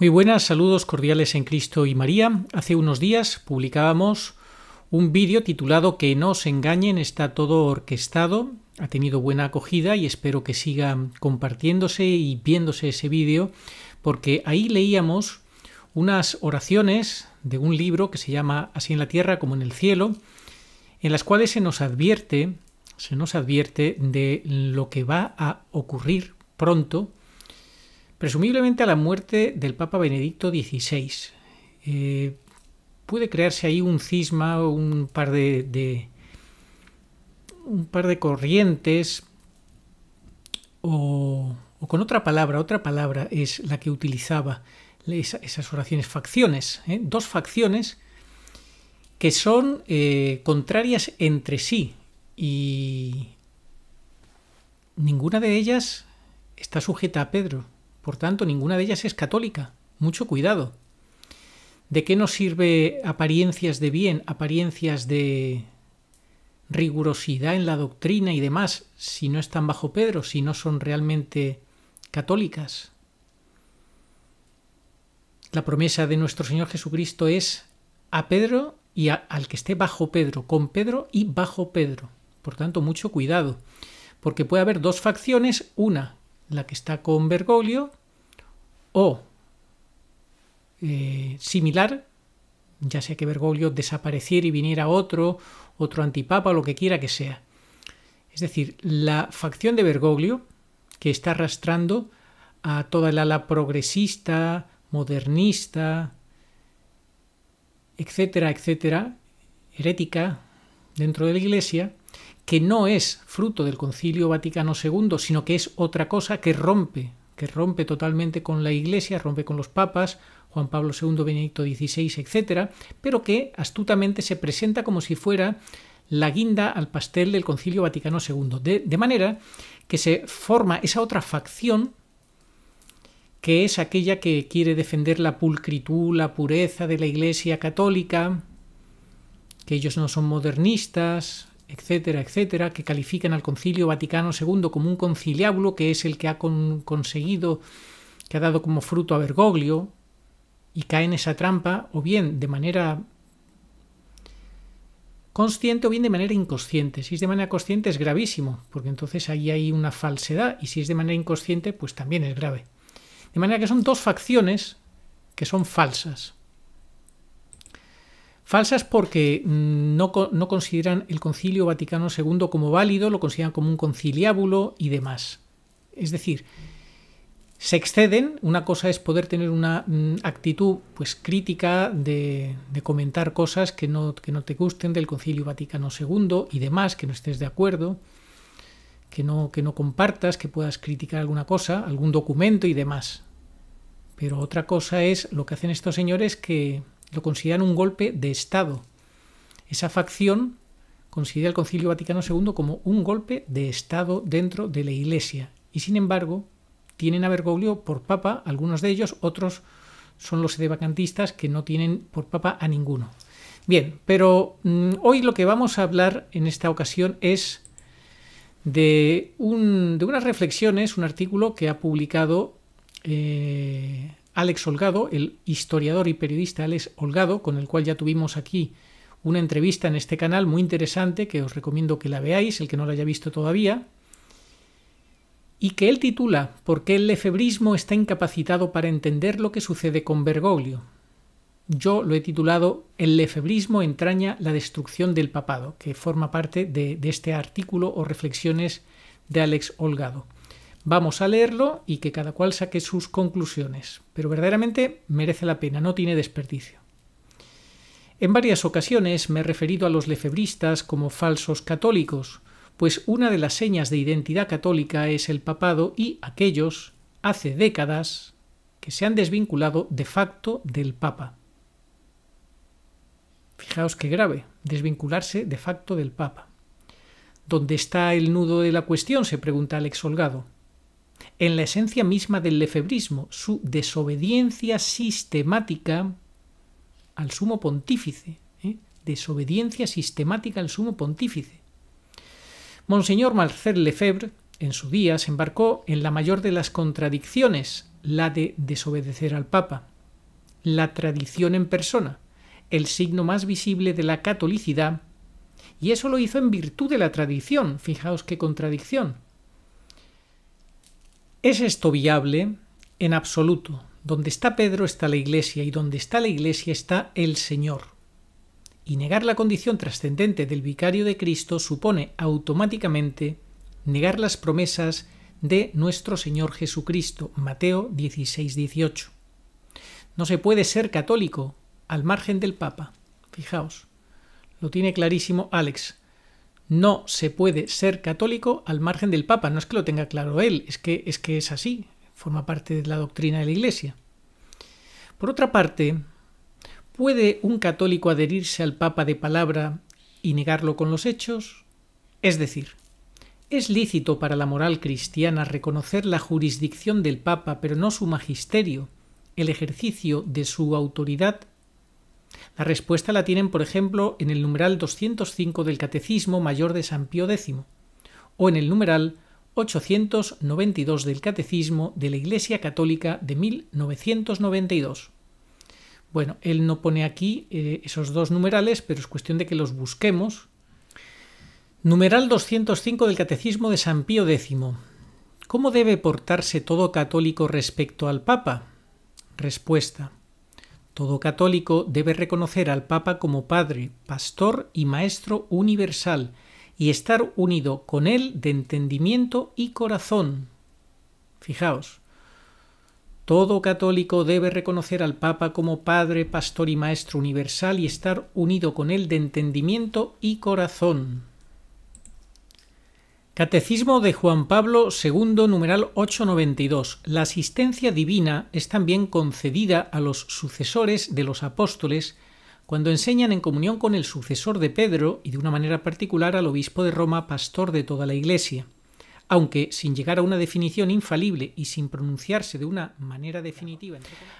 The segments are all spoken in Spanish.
Muy buenas, saludos cordiales en Cristo y María. Hace unos días publicábamos un vídeo titulado Que no os engañen, está todo orquestado, ha tenido buena acogida y espero que siga compartiéndose y viéndose ese vídeo, porque ahí leíamos unas oraciones de un libro que se llama Así en la tierra como en el cielo, en las cuales se nos advierte, se nos advierte de lo que va a ocurrir pronto presumiblemente a la muerte del Papa Benedicto XVI. Eh, puede crearse ahí un cisma o un par de, un par de corrientes o, con otra palabra, otra palabra es la que utilizaba esas oraciones, facciones, ¿eh? dos facciones que son eh, contrarias entre sí y ninguna de ellas está sujeta a Pedro, por tanto, ninguna de ellas es católica. Mucho cuidado. ¿De qué nos sirve apariencias de bien, apariencias de rigurosidad en la doctrina y demás si no están bajo Pedro, si no son realmente católicas? La promesa de nuestro Señor Jesucristo es a Pedro y al que esté bajo Pedro, con Pedro y bajo Pedro. Por tanto, mucho cuidado, porque puede haber dos facciones, una la que está con Bergoglio, o eh, similar, ya sea que Bergoglio desapareciera y viniera otro, otro antipapa, lo que quiera que sea. Es decir, la facción de Bergoglio, que está arrastrando a toda la ala progresista, modernista, etcétera, etcétera, herética dentro de la Iglesia, que no es fruto del Concilio Vaticano II, sino que es otra cosa que rompe, que rompe totalmente con la Iglesia, rompe con los papas, Juan Pablo II, Benedicto XVI, etcétera, pero que astutamente se presenta como si fuera la guinda al pastel del Concilio Vaticano II, de, de manera que se forma esa otra facción que es aquella que quiere defender la pulcritud, la pureza de la Iglesia católica, que ellos no son modernistas, etcétera, etcétera, que califican al Concilio Vaticano II como un conciliábulo, que es el que ha conseguido, que ha dado como fruto a Bergoglio, y cae en esa trampa, o bien de manera consciente o bien de manera inconsciente. Si es de manera consciente es gravísimo, porque entonces ahí hay una falsedad, y si es de manera inconsciente, pues también es grave. De manera que son dos facciones que son falsas. Falsas porque mm, no, consideran el Concilio Vaticano II como válido, lo consideran como un conciliábulo y demás. Es decir, se exceden. Una cosa es poder tener una mm, actitud pues, crítica de, comentar cosas que no, que no, te gusten del Concilio Vaticano II y demás, que no estés de acuerdo, que no, que no compartas, que puedas criticar alguna cosa, algún documento y demás. Pero otra cosa es lo que hacen estos señores que lo consideran un golpe de Estado. Esa facción considera el Concilio Vaticano II como un golpe de Estado dentro de la Iglesia. Y sin embargo, tienen a Bergoglio por papa, algunos de ellos, otros son los sedevacantistas que no tienen por papa a ninguno. Bien, pero mm, hoy lo que vamos a hablar en esta ocasión es de, unas reflexiones, un artículo que ha publicado eh, Alex Holgado, el historiador y periodista Alex Holgado, con el cual ya tuvimos aquí una entrevista en este canal muy interesante que os recomiendo que la veáis, el que no la haya visto todavía, y que él titula ¿Por qué el lefebrismo está incapacitado para entender lo que sucede con Bergoglio? Yo lo he titulado El lefebrismo entraña la destrucción del papado, que forma parte de, este artículo o reflexiones de Alex Holgado. Vamos a leerlo y que cada cual saque sus conclusiones, pero verdaderamente merece la pena, no tiene desperdicio. En varias ocasiones me he referido a los lefebristas como falsos católicos, pues una de las señas de identidad católica es el papado y aquellos, hace décadas, que se han desvinculado de facto del Papa. Fijaos qué grave, desvincularse de facto del Papa. ¿Dónde está el nudo de la cuestión? se pregunta Alex Holgado en la esencia misma del lefebrismo, su desobediencia sistemática al sumo pontífice. ¿eh? Desobediencia sistemática al sumo pontífice. Monseñor Marcel Lefebvre, en su día, se embarcó en la mayor de las contradicciones, la de desobedecer al Papa. La tradición en persona, el signo más visible de la catolicidad, y eso lo hizo en virtud de la tradición. Fijaos qué contradicción ¿Es esto viable? En absoluto. Donde está Pedro está la Iglesia y donde está la Iglesia está el Señor. Y negar la condición trascendente del vicario de Cristo supone automáticamente negar las promesas de nuestro Señor Jesucristo. Mateo 16, 18. No se puede ser católico al margen del Papa. Fijaos, lo tiene clarísimo Alex no se puede ser católico al margen del Papa. No es que lo tenga claro él, es que es, que es así, forma parte de la doctrina de la Iglesia. Por otra parte, ¿puede un católico adherirse al Papa de palabra y negarlo con los hechos? Es decir, ¿es lícito para la moral cristiana reconocer la jurisdicción del Papa pero no su magisterio, el ejercicio de su autoridad la respuesta la tienen, por ejemplo, en el numeral 205 del Catecismo Mayor de San Pío X o en el numeral 892 del Catecismo de la Iglesia Católica de 1992. Bueno, él no pone aquí eh, esos dos numerales, pero es cuestión de que los busquemos. Numeral 205 del Catecismo de San Pío X. ¿Cómo debe portarse todo católico respecto al Papa? Respuesta. Todo católico debe reconocer al Papa como Padre, Pastor y Maestro universal, y estar unido con él de entendimiento y corazón. Fijaos, todo católico debe reconocer al Papa como Padre, Pastor y Maestro universal y estar unido con él de entendimiento y corazón. Catecismo de Juan Pablo II, numeral 892. La asistencia divina es también concedida a los sucesores de los apóstoles cuando enseñan en comunión con el sucesor de Pedro y de una manera particular al obispo de Roma, pastor de toda la Iglesia. Aunque sin llegar a una definición infalible y sin pronunciarse de una manera definitiva.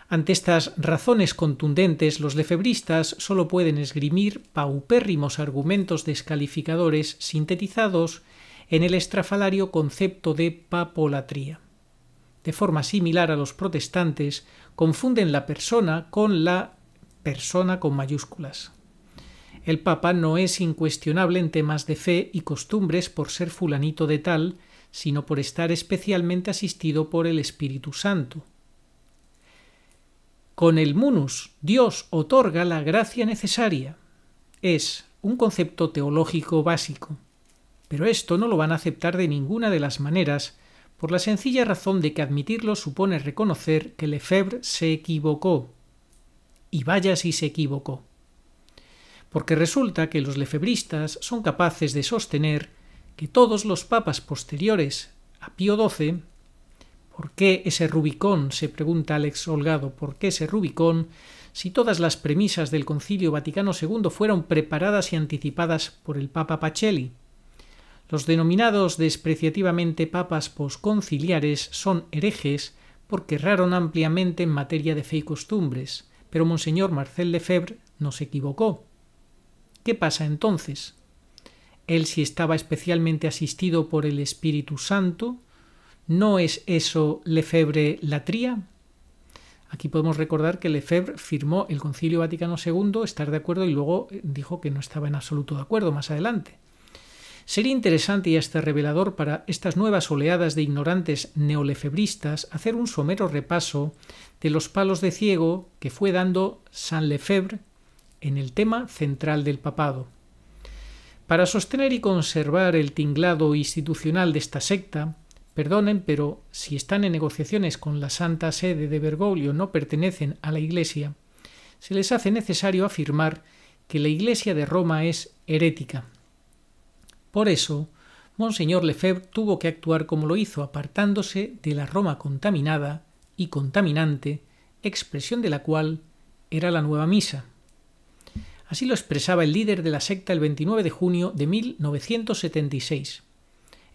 Ante estas razones contundentes, los lefebristas solo pueden esgrimir paupérrimos argumentos descalificadores sintetizados en el estrafalario concepto de papolatría. De forma similar a los protestantes, confunden la persona con la persona con mayúsculas. El Papa no es incuestionable en temas de fe y costumbres por ser fulanito de tal, sino por estar especialmente asistido por el Espíritu Santo. Con el munus, Dios otorga la gracia necesaria. Es un concepto teológico básico. Pero esto no lo van a aceptar de ninguna de las maneras, por la sencilla razón de que admitirlo supone reconocer que Lefebvre se equivocó. Y vaya si se equivocó. Porque resulta que los lefebristas son capaces de sostener que todos los papas posteriores a Pío XII ¿Por qué ese Rubicón? se pregunta Alex Holgado. ¿Por qué ese Rubicón si todas las premisas del Concilio Vaticano II fueron preparadas y anticipadas por el Papa Pacelli? Los denominados despreciativamente papas posconciliares son herejes porque erraron ampliamente en materia de fe y costumbres, pero Monseñor Marcel Lefebvre no se equivocó. ¿Qué pasa entonces? Él si estaba especialmente asistido por el Espíritu Santo, ¿no es eso Lefebvre latría? Aquí podemos recordar que Lefebvre firmó el Concilio Vaticano II estar de acuerdo y luego dijo que no estaba en absoluto de acuerdo más adelante. Sería interesante y hasta revelador para estas nuevas oleadas de ignorantes neolefebristas hacer un somero repaso de los palos de ciego que fue dando San Lefebvre en el tema central del papado. Para sostener y conservar el tinglado institucional de esta secta, perdonen, pero si están en negociaciones con la Santa Sede de Bergoglio no pertenecen a la Iglesia, se les hace necesario afirmar que la Iglesia de Roma es herética. Por eso, Monseñor Lefebvre tuvo que actuar como lo hizo, apartándose de la Roma contaminada y contaminante, expresión de la cual era la nueva misa. Así lo expresaba el líder de la secta el 29 de junio de 1976.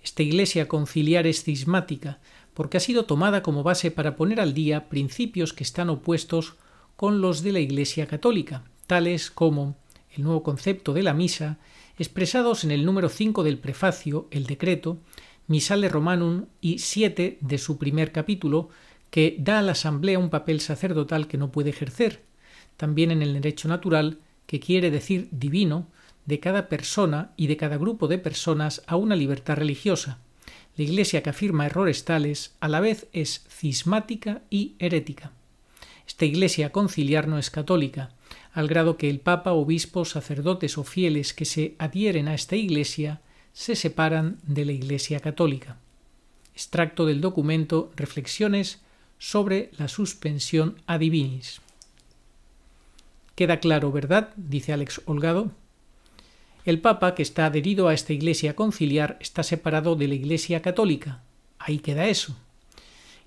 Esta iglesia conciliar es cismática, porque ha sido tomada como base para poner al día principios que están opuestos con los de la iglesia católica, tales como el nuevo concepto de la misa expresados en el número 5 del prefacio, el decreto, Misale Romanum y 7 de su primer capítulo, que da a la Asamblea un papel sacerdotal que no puede ejercer, también en el derecho natural, que quiere decir divino, de cada persona y de cada grupo de personas a una libertad religiosa. La Iglesia que afirma errores tales a la vez es cismática y herética. Esta Iglesia conciliar no es católica, al grado que el Papa, obispos, sacerdotes o fieles que se adhieren a esta Iglesia se separan de la Iglesia católica. Extracto del documento Reflexiones sobre la suspensión adivinis. Queda claro, ¿verdad? dice Alex Holgado. El Papa, que está adherido a esta Iglesia conciliar, está separado de la Iglesia católica. Ahí queda eso.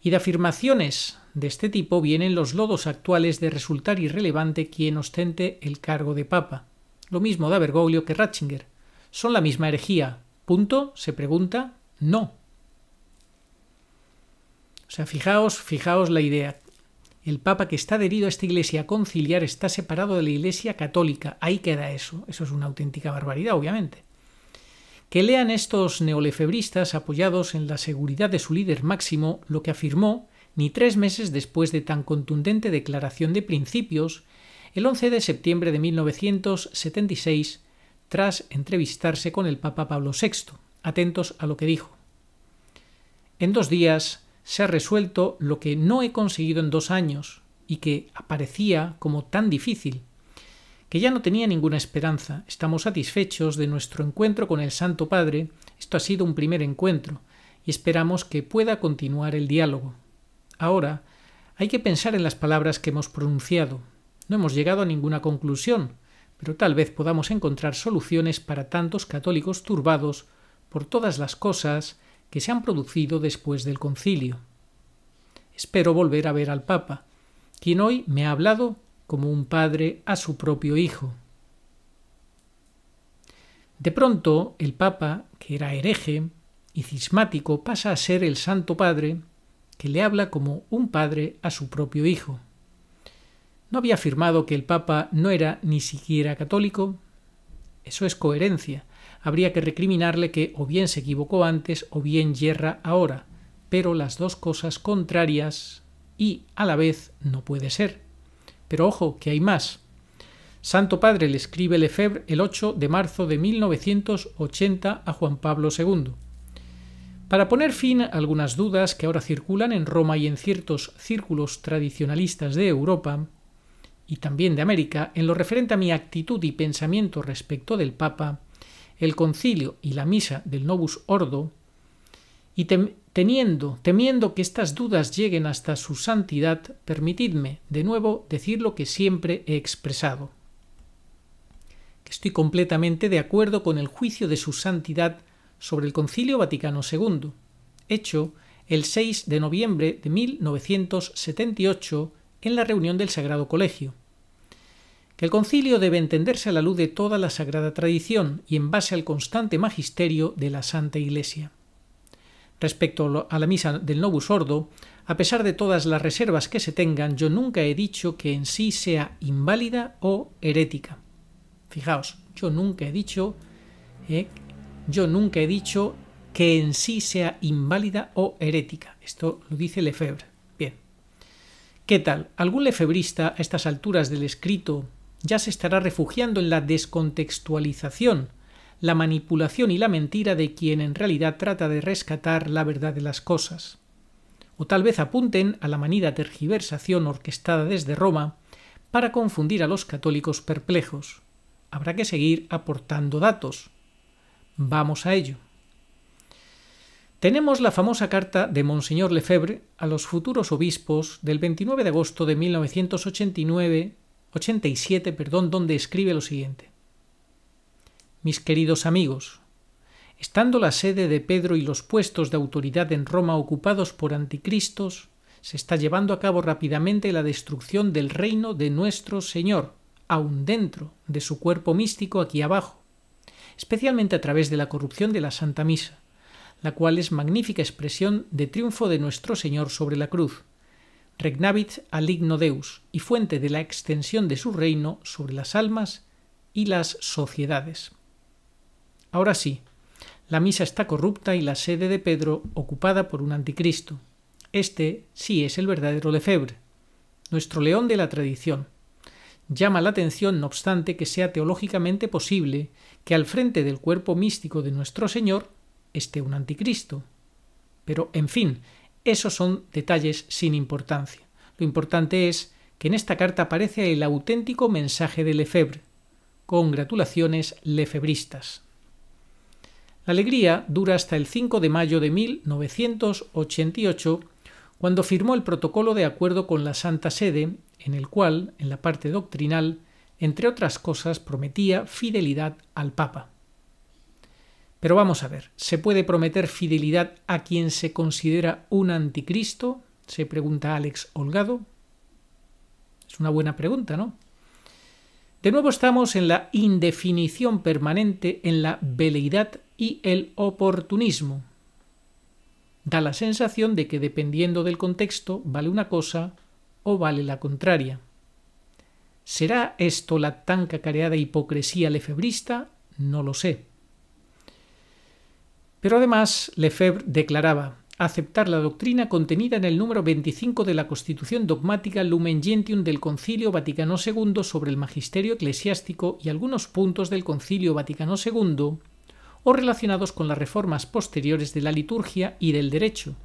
Y de afirmaciones de este tipo vienen los lodos actuales de resultar irrelevante quien ostente el cargo de papa. Lo mismo da Bergoglio que Ratzinger. Son la misma herejía. ¿Punto? Se pregunta. No. O sea, fijaos, fijaos la idea. El Papa que está adherido a esta Iglesia conciliar está separado de la Iglesia católica. Ahí queda eso. Eso es una auténtica barbaridad, obviamente. Que lean estos neolefebristas apoyados en la seguridad de su líder máximo lo que afirmó ni tres meses después de tan contundente declaración de principios, el 11 de septiembre de 1976, tras entrevistarse con el Papa Pablo VI. Atentos a lo que dijo. En dos días se ha resuelto lo que no he conseguido en dos años y que aparecía como tan difícil, que ya no tenía ninguna esperanza. Estamos satisfechos de nuestro encuentro con el Santo Padre. Esto ha sido un primer encuentro y esperamos que pueda continuar el diálogo. Ahora, hay que pensar en las palabras que hemos pronunciado. No hemos llegado a ninguna conclusión, pero tal vez podamos encontrar soluciones para tantos católicos turbados por todas las cosas que se han producido después del concilio. Espero volver a ver al Papa, quien hoy me ha hablado como un padre a su propio hijo. De pronto, el Papa, que era hereje y cismático, pasa a ser el Santo Padre que le habla como un padre a su propio hijo. ¿No había afirmado que el Papa no era ni siquiera católico? Eso es coherencia. Habría que recriminarle que o bien se equivocó antes o bien yerra ahora, pero las dos cosas contrarias y a la vez no puede ser. Pero ojo, que hay más. Santo Padre le escribe Lefebvre el 8 de marzo de 1980 a Juan Pablo II. Para poner fin a algunas dudas que ahora circulan en Roma y en ciertos círculos tradicionalistas de Europa, y también de América, en lo referente a mi actitud y pensamiento respecto del Papa, el concilio y la misa del Novus Ordo, y teniendo, temiendo que estas dudas lleguen hasta su santidad, permitidme de nuevo decir lo que siempre he expresado. Que estoy completamente de acuerdo con el juicio de su santidad sobre el Concilio Vaticano II, hecho el 6 de noviembre de 1978 en la reunión del Sagrado Colegio. Que el concilio debe entenderse a la luz de toda la sagrada tradición y en base al constante magisterio de la Santa Iglesia. Respecto a la misa del Novus Ordo, a pesar de todas las reservas que se tengan, yo nunca he dicho que en sí sea inválida o herética. Fijaos, yo nunca he dicho eh, yo nunca he dicho que en sí sea inválida o herética. Esto lo dice Lefebvre. Bien. ¿Qué tal? ¿Algún lefebrista a estas alturas del escrito ya se estará refugiando en la descontextualización, la manipulación y la mentira de quien en realidad trata de rescatar la verdad de las cosas? O tal vez apunten a la manida tergiversación orquestada desde Roma para confundir a los católicos perplejos. Habrá que seguir aportando datos Vamos a ello. Tenemos la famosa carta de Monseñor Lefebvre a los futuros obispos del 29 de agosto de 1987 perdón, donde escribe lo siguiente. Mis queridos amigos, estando la sede de Pedro y los puestos de autoridad en Roma ocupados por anticristos, se está llevando a cabo rápidamente la destrucción del reino de nuestro Señor, aun dentro de su cuerpo místico aquí abajo especialmente a través de la corrupción de la Santa Misa, la cual es magnífica expresión de triunfo de nuestro Señor sobre la cruz, regnavit aligno Deus y fuente de la extensión de su reino sobre las almas y las sociedades. Ahora sí, la misa está corrupta y la sede de Pedro ocupada por un anticristo. Este sí es el verdadero Lefebvre, nuestro león de la tradición, Llama la atención, no obstante, que sea teológicamente posible que al frente del cuerpo místico de nuestro Señor esté un anticristo. Pero, en fin, esos son detalles sin importancia. Lo importante es que en esta carta aparece el auténtico mensaje de Lefebvre. Congratulaciones lefebristas. La alegría dura hasta el 5 de mayo de 1988, cuando firmó el protocolo de acuerdo con la Santa Sede en el cual, en la parte doctrinal, entre otras cosas, prometía fidelidad al Papa. Pero vamos a ver, ¿se puede prometer fidelidad a quien se considera un anticristo? Se pregunta Alex Holgado. Es una buena pregunta, ¿no? De nuevo estamos en la indefinición permanente, en la veleidad y el oportunismo. Da la sensación de que dependiendo del contexto vale una cosa o vale la contraria. ¿Será esto la tan cacareada hipocresía lefebrista? No lo sé. Pero además, Lefebvre declaraba aceptar la doctrina contenida en el número 25 de la Constitución dogmática Lumen Gentium del Concilio Vaticano II sobre el magisterio eclesiástico y algunos puntos del Concilio Vaticano II o relacionados con las reformas posteriores de la liturgia y del derecho,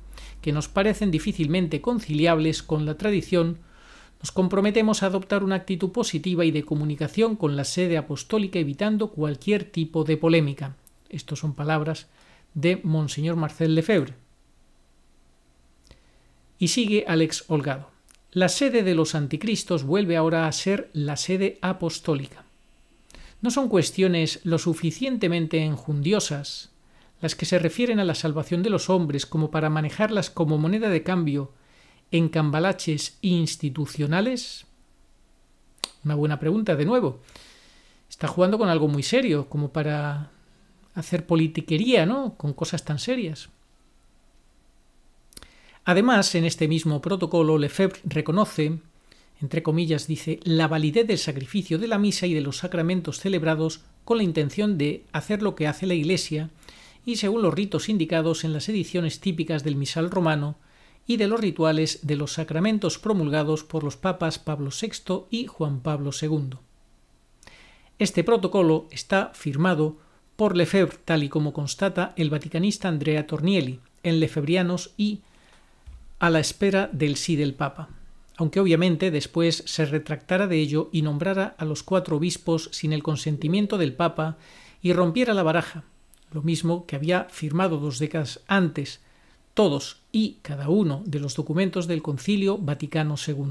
que nos parecen difícilmente conciliables con la tradición, nos comprometemos a adoptar una actitud positiva y de comunicación con la sede apostólica evitando cualquier tipo de polémica. Estas son palabras de Monseñor Marcel Lefebvre. Y sigue Alex Holgado. La sede de los anticristos vuelve ahora a ser la sede apostólica. No son cuestiones lo suficientemente enjundiosas las que se refieren a la salvación de los hombres como para manejarlas como moneda de cambio en cambalaches institucionales? Una buena pregunta, de nuevo. Está jugando con algo muy serio, como para hacer politiquería, ¿no? Con cosas tan serias. Además, en este mismo protocolo, Lefebvre reconoce, entre comillas, dice, la validez del sacrificio de la misa y de los sacramentos celebrados con la intención de hacer lo que hace la Iglesia y según los ritos indicados en las ediciones típicas del misal romano y de los rituales de los sacramentos promulgados por los papas Pablo VI y Juan Pablo II. Este protocolo está firmado por Lefebvre, tal y como constata el vaticanista Andrea Tornielli en Lefebrianos y a la espera del sí del Papa, aunque obviamente después se retractara de ello y nombrara a los cuatro obispos sin el consentimiento del Papa y rompiera la baraja, lo mismo que había firmado dos décadas antes todos y cada uno de los documentos del Concilio Vaticano II.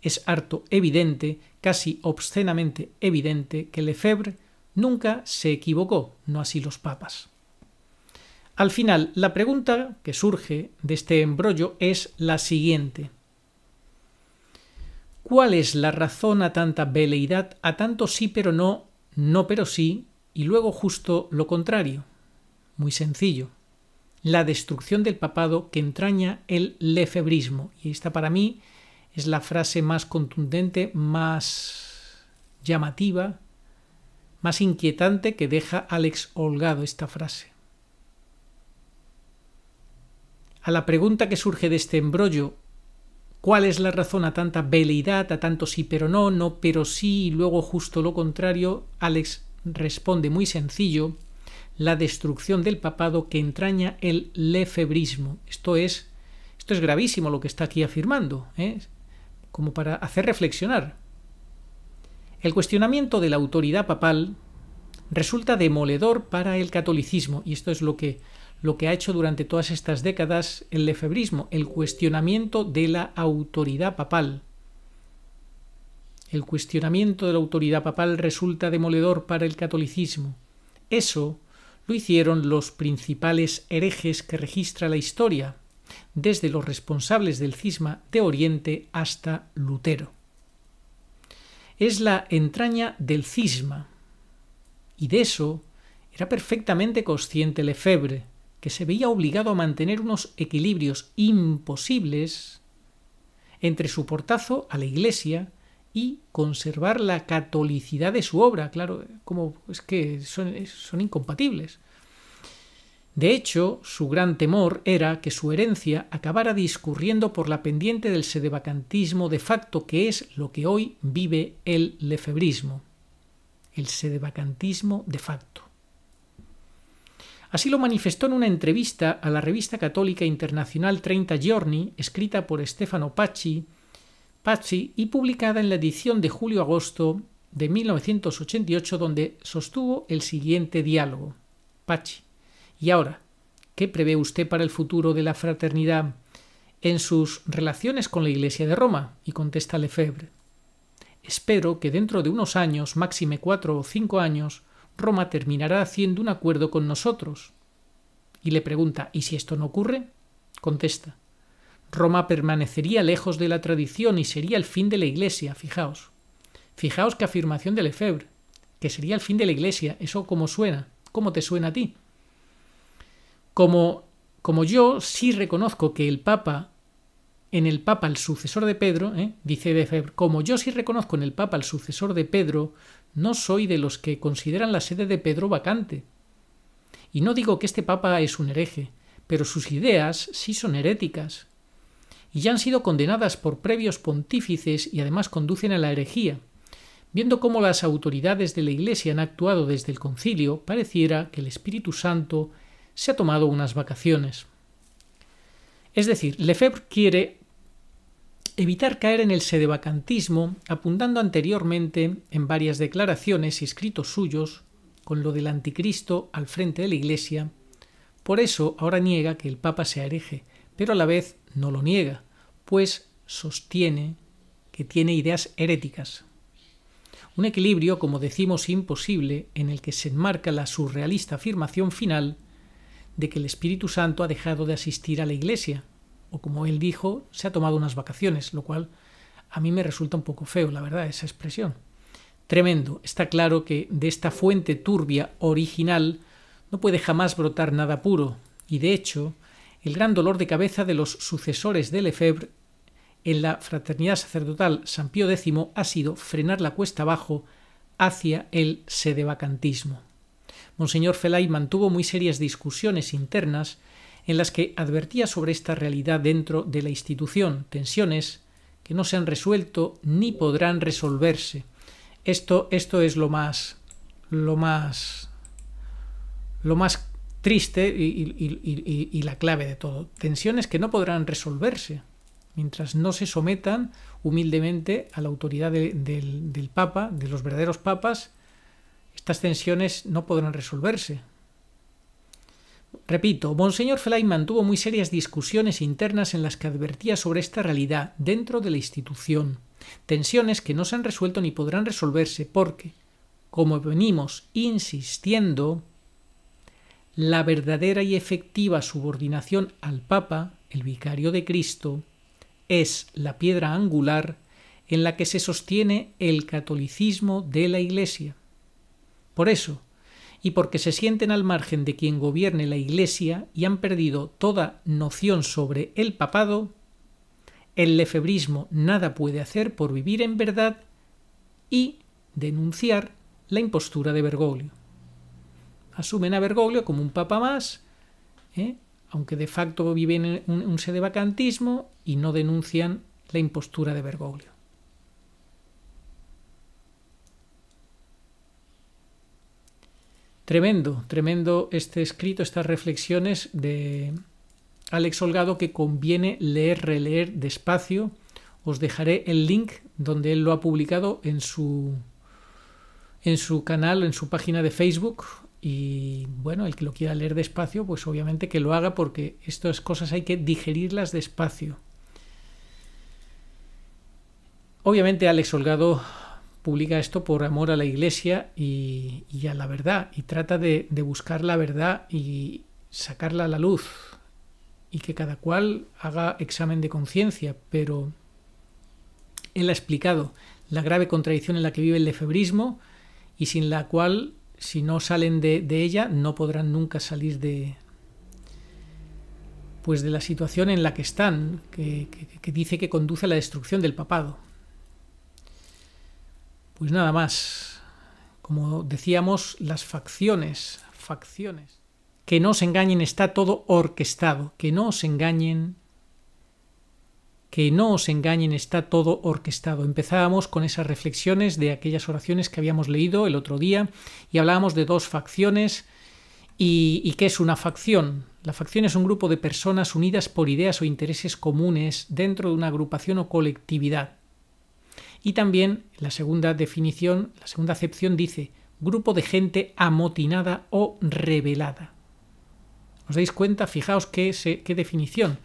Es harto evidente, casi obscenamente evidente, que Lefebvre nunca se equivocó, no así los papas. Al final, la pregunta que surge de este embrollo es la siguiente. ¿Cuál es la razón a tanta veleidad, a tanto sí pero no, no pero sí, y luego justo lo contrario. Muy sencillo. La destrucción del papado que entraña el lefebrismo. Y esta para mí es la frase más contundente, más llamativa, más inquietante que deja Alex Holgado esta frase. A la pregunta que surge de este embrollo, ¿cuál es la razón a tanta veleidad, a tanto sí pero no, no pero sí y luego justo lo contrario? Alex responde muy sencillo la destrucción del papado que entraña el lefebrismo. Esto es, esto es gravísimo lo que está aquí afirmando, ¿eh? como para hacer reflexionar. El cuestionamiento de la autoridad papal resulta demoledor para el catolicismo, y esto es lo que, lo que ha hecho durante todas estas décadas el lefebrismo, el cuestionamiento de la autoridad papal. El cuestionamiento de la autoridad papal resulta demoledor para el catolicismo. Eso lo hicieron los principales herejes que registra la historia, desde los responsables del cisma de Oriente hasta Lutero. Es la entraña del cisma, y de eso era perfectamente consciente Lefebvre, que se veía obligado a mantener unos equilibrios imposibles entre su portazo a la Iglesia y conservar la catolicidad de su obra. Claro, como es que son, incompatibles. De hecho, su gran temor era que su herencia acabara discurriendo por la pendiente del sedevacantismo de facto, que es lo que hoy vive el lefebrismo. El sedevacantismo de facto. Así lo manifestó en una entrevista a la revista católica internacional 30 Giorni, escrita por Stefano Pacci Pachi y publicada en la edición de julio-agosto de 1988 donde sostuvo el siguiente diálogo. Pachi, ¿y ahora qué prevé usted para el futuro de la fraternidad en sus relaciones con la Iglesia de Roma? Y contesta Lefebvre. Espero que dentro de unos años, máxime cuatro o cinco años, Roma terminará haciendo un acuerdo con nosotros. Y le pregunta, ¿y si esto no ocurre? Contesta, Roma permanecería lejos de la tradición y sería el fin de la Iglesia, fijaos. Fijaos qué afirmación de Lefebvre, que sería el fin de la Iglesia, eso como suena, cómo te suena a ti. Como, como yo sí reconozco que el Papa, en el Papa el sucesor de Pedro, ¿eh? dice Lefebvre, como yo sí reconozco en el Papa el sucesor de Pedro, no soy de los que consideran la sede de Pedro vacante. Y no digo que este Papa es un hereje, pero sus ideas sí son heréticas y ya han sido condenadas por previos pontífices y además conducen a la herejía. Viendo cómo las autoridades de la Iglesia han actuado desde el concilio, pareciera que el Espíritu Santo se ha tomado unas vacaciones. Es decir, Lefebvre quiere evitar caer en el sedevacantismo, apuntando anteriormente en varias declaraciones y escritos suyos con lo del anticristo al frente de la Iglesia. Por eso ahora niega que el Papa se hereje, pero a la vez no lo niega, pues sostiene que tiene ideas heréticas. Un equilibrio, como decimos, imposible en el que se enmarca la surrealista afirmación final de que el Espíritu Santo ha dejado de asistir a la Iglesia, o como él dijo, se ha tomado unas vacaciones, lo cual a mí me resulta un poco feo, la verdad, esa expresión. Tremendo, está claro que de esta fuente turbia original no puede jamás brotar nada puro, y de hecho, el gran dolor de cabeza de los sucesores de Lefebvre en la fraternidad sacerdotal San Pío X ha sido frenar la cuesta abajo hacia el sedevacantismo. Monseñor Felay mantuvo muy serias discusiones internas en las que advertía sobre esta realidad dentro de la institución, tensiones que no se han resuelto ni podrán resolverse. Esto, esto es lo más, lo más, lo más triste y, la clave de todo. Tensiones que no podrán resolverse mientras no se sometan humildemente a la autoridad del, Papa, de los verdaderos papas, estas tensiones no podrán resolverse. Repito, Monseñor Fellay mantuvo muy serias discusiones internas en las que advertía sobre esta realidad dentro de la institución. Tensiones que no se han resuelto ni podrán resolverse porque, como venimos insistiendo, la verdadera y efectiva subordinación al Papa, el Vicario de Cristo, es la piedra angular en la que se sostiene el catolicismo de la Iglesia. Por eso, y porque se sienten al margen de quien gobierne la Iglesia y han perdido toda noción sobre el papado, el lefebrismo nada puede hacer por vivir en verdad y denunciar la impostura de Bergoglio asumen a Bergoglio como un papa más, ¿eh? aunque de facto viven un, un vacantismo y no denuncian la impostura de Bergoglio. Tremendo, tremendo este escrito, estas reflexiones de Alex Holgado que conviene leer, releer despacio. Os dejaré el link donde él lo ha publicado en su, en su canal, en su página de Facebook, y bueno, el que lo quiera leer despacio, pues obviamente que lo haga porque estas cosas hay que digerirlas despacio. Obviamente Alex Holgado publica esto por amor a la iglesia y, a la verdad, y trata de, buscar la verdad y sacarla a la luz, y que cada cual haga examen de conciencia, pero él ha explicado la grave contradicción en la que vive el efebrismo y sin la cual si no salen de, ella, no podrán nunca salir de pues de la situación en la que están, que, dice que conduce a la destrucción del papado. Pues nada más. Como decíamos, las facciones, facciones. Que no os engañen, está todo orquestado. Que no os engañen, que no os engañen, está todo orquestado. Empezábamos con esas reflexiones de aquellas oraciones que habíamos leído el otro día y hablábamos de dos facciones y, qué es una facción. La facción es un grupo de personas unidas por ideas o intereses comunes dentro de una agrupación o colectividad. Y también la segunda definición, la segunda acepción dice grupo de gente amotinada o rebelada. ¿Os dais cuenta? Fijaos qué, qué definición.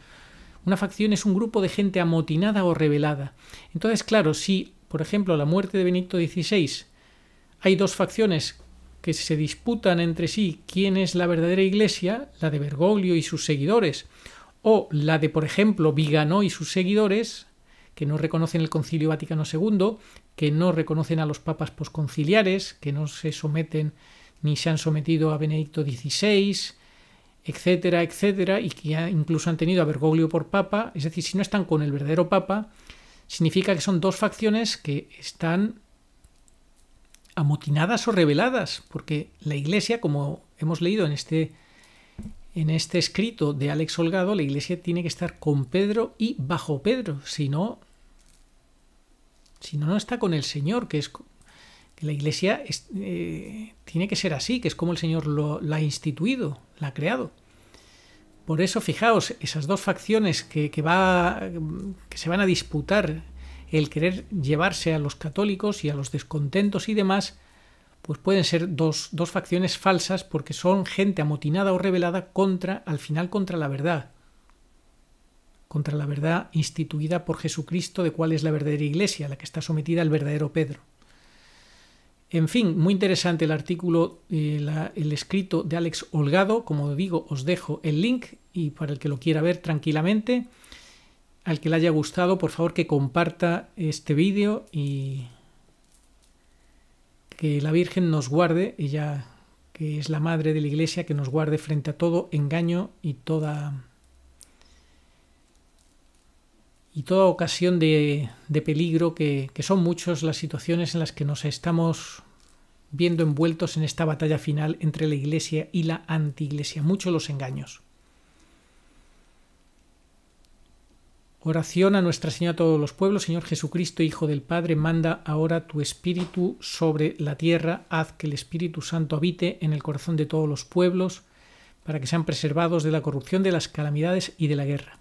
Una facción es un grupo de gente amotinada o rebelada. Entonces, claro, si, por ejemplo, la muerte de Benito XVI, hay dos facciones que se disputan entre sí quién es la verdadera iglesia, la de Bergoglio y sus seguidores, o la de, por ejemplo, Viganó y sus seguidores, que no reconocen el Concilio Vaticano II, que no reconocen a los papas posconciliares, que no se someten ni se han sometido a Benedicto XVI, etcétera, etcétera, y que incluso han tenido a Bergoglio por papa, es decir, si no están con el verdadero papa, significa que son dos facciones que están amotinadas o rebeladas, porque la Iglesia, como hemos leído en este, en este escrito de Alex Holgado, la Iglesia tiene que estar con Pedro y bajo Pedro, si no, si no, no está con el Señor, que es la Iglesia eh, tiene que ser así, que es como el Señor lo, la ha instituido, la ha creado. Por eso, fijaos, esas dos facciones que, se van a disputar el querer llevarse a los católicos y a los descontentos y demás, pues pueden ser dos, facciones falsas porque son gente amotinada o revelada contra, al final, contra la verdad. Contra la verdad instituida por Jesucristo, de cuál es la verdadera iglesia, la que está sometida al verdadero Pedro. En fin, muy interesante el artículo, eh, el escrito de Alex Holgado. Como digo, os dejo el link y para el que lo quiera ver tranquilamente, al que le haya gustado, por favor que comparta este vídeo y que la Virgen nos guarde, ella que es la madre de la Iglesia, que nos guarde frente a todo engaño y toda y toda ocasión de, peligro, que, son muchas las situaciones en las que nos estamos viendo envueltos en esta batalla final entre la Iglesia y la antiiglesia, muchos los engaños. Oración a Nuestra Señora a todos los pueblos, Señor Jesucristo, Hijo del Padre, manda ahora tu Espíritu sobre la tierra, haz que el Espíritu Santo habite en el corazón de todos los pueblos, para que sean preservados de la corrupción, de las calamidades y de la guerra.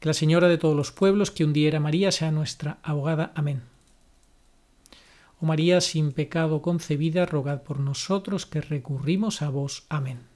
Que la Señora de todos los pueblos, que un día era María, sea nuestra abogada. Amén. Oh María, sin pecado concebida, rogad por nosotros que recurrimos a vos. Amén.